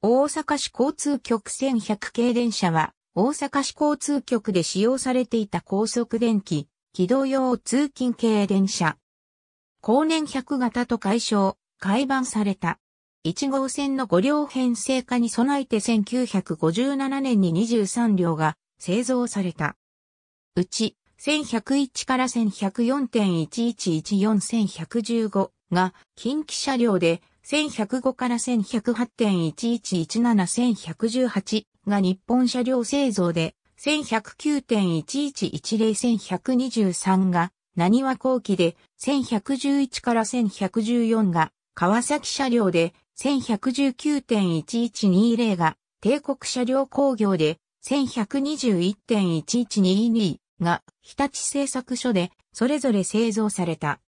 大阪市交通局1100系電車は、大阪市交通局で使用されていた高速電気、軌道用通勤系電車。後年100型と解消、改版された。1号線の5両編成化に備えて1957年に23両が製造された。うち、1101から1 1 0 4 1 1 1 4 1 1 5が近畿車両で1105から1108.11171118が日本車両製造で、1109.11101123が何は後期で、1111から1114が川崎車両で、1119.1120が帝国車両工業で、1121.1122が日立製作所でそれぞれ製造された。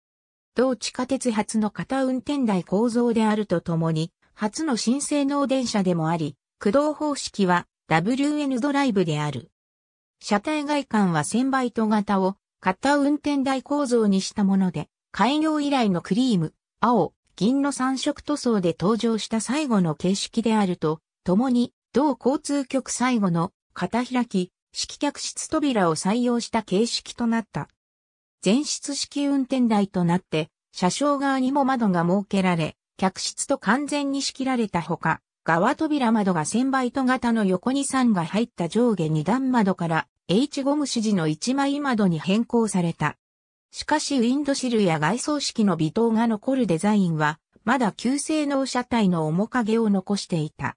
東地下鉄初の型運転台構造であるとともに、初の新性能電車でもあり、駆動方式は WN ドライブである。車体外観は1000バイト型を型運転台構造にしたもので、開業以来のクリーム、青、銀の3色塗装で登場した最後の形式であると、共に、同交通局最後の、片開き、式客室扉を採用した形式となった。全室式運転台となって、車掌側にも窓が設けられ、客室と完全に仕切られたほか、側扉窓が1000イト型の横に3が入った上下2段窓から H ゴム指示の1枚窓に変更された。しかしウィンドシルや外装式の微糖が残るデザインは、まだ旧性能車体の面影を残していた。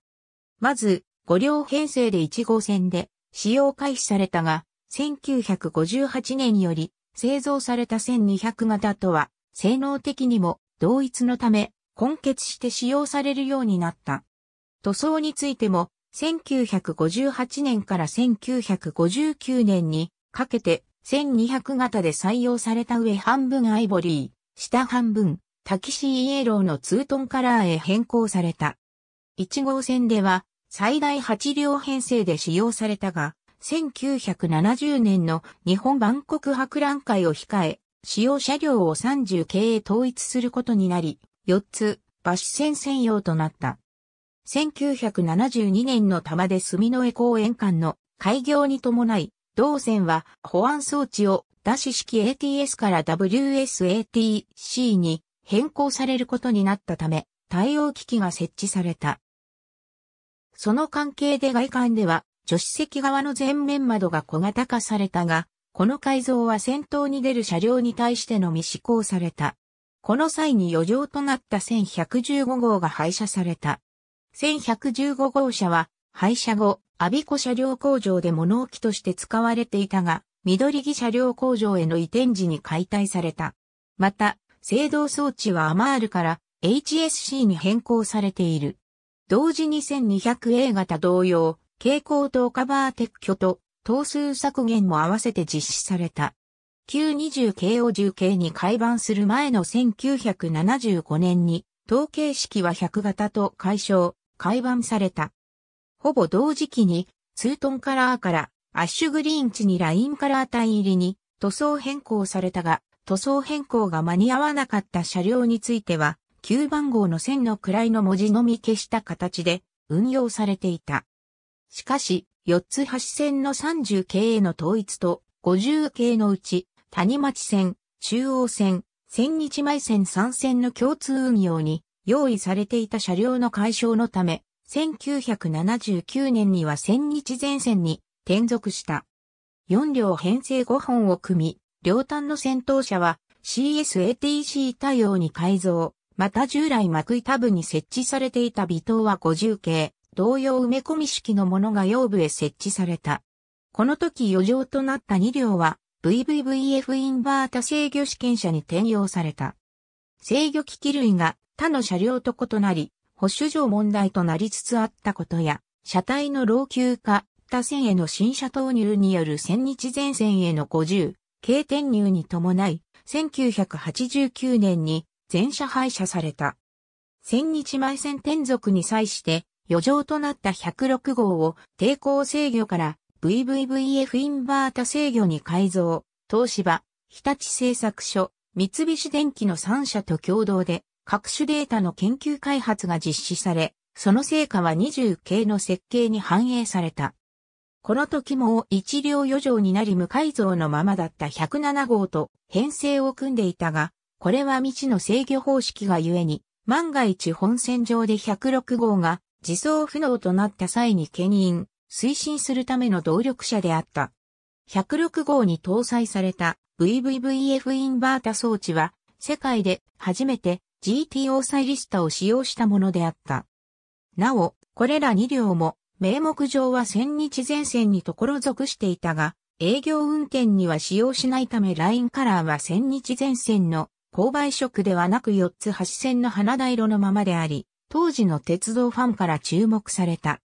まず、5両編成で1号線で使用開始されたが、1958年より製造された1200型とは、性能的にも同一のため、混血して使用されるようになった。塗装についても、1958年から1959年にかけて1200型で採用された上半分アイボリー、下半分タキシーイエローのツートンカラーへ変更された。1号線では最大8両編成で使用されたが、1970年の日本万国博覧会を控え、使用車両を30系へ統一することになり、4つ、バシ線専用となった。1972年の玉で住の江公園間の開業に伴い、同線は保安装置をダシ式 ATS から WSATC に変更されることになったため、対応機器が設置された。その関係で外観では助手席側の前面窓が小型化されたが、この改造は先頭に出る車両に対してのみ施行された。この際に余剰となった1115号が廃車された。1115号車は廃車後、アビコ車両工場で物置として使われていたが、緑木車両工場への移転時に解体された。また、制動装置はアマールから HSC に変更されている。同時に1200 a 型同様、蛍光灯カバー撤去と、等数削減も合わせて実施された。旧2 0系を10系に改版する前の1975年に、統計式は100型と解消、改版された。ほぼ同時期に、ツートンカラーからアッシュグリーン地にラインカラー帯入りに塗装変更されたが、塗装変更が間に合わなかった車両については、旧番号の線の位の文字のみ消した形で運用されていた。しかし、四つ橋線の30系への統一と、50系のうち、谷町線、中央線、千日前線三線の共通運用に用意されていた車両の解消のため、1979年には千日前線に転属した。4両編成5本を組み、両端の先頭車は CSATC 対応に改造、また従来幕板部に設置されていた微灯は50系、同様埋め込み式のものが腰部へ設置された。この時余剰となった2両は VVVF インバータ制御試験車に転用された。制御機器類が他の車両と異なり、保守上問題となりつつあったことや、車体の老朽化、他線への新車投入による千日前線への50、軽転入に伴い、1989年に全車廃車された。千日前線転属に際して、余剰となった106号を抵抗制御から VVVF インバータ制御に改造、東芝、日立製作所、三菱電機の3社と共同で各種データの研究開発が実施され、その成果は20系の設計に反映された。この時も一両余剰になり無改造のままだった107号と編成を組んでいたが、これは未知の制御方式がゆえに、万が一本線上で106号が自走不能となった際に牽引、推進するための動力車であった。106号に搭載された VVVF インバータ装置は、世界で初めて GTO サイリスタを使用したものであった。なお、これら2両も、名目上は千日前線にところ属していたが、営業運転には使用しないためラインカラーは千日前線の購買色ではなく4つ端線の花台色のままであり、当時の鉄道ファンから注目された。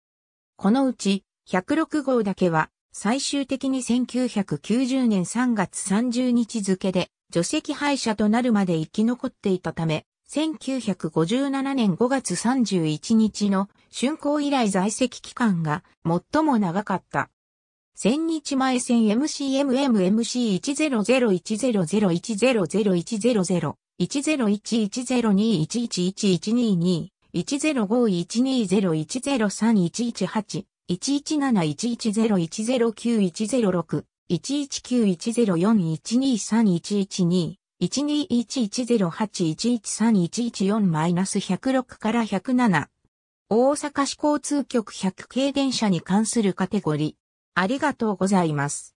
このうち、106号だけは、最終的に1990年3月30日付で、除籍廃車となるまで生き残っていたため、1957年5月31日の竣工以来在籍期間が最も長かった。千日前線 MCMMMC1001001001001001001001011102111112 1 0 5 1 2 0 1 0 3 1 1 8 1 0 9 1 0 9 1 0 6 1 1 9 1 0 4 1 0 1 1 2 1 1 0 8 1 1 3 1 1 4 1 0 6から107。大阪市交通局100系電車に関するカテゴリー。ありがとうございます。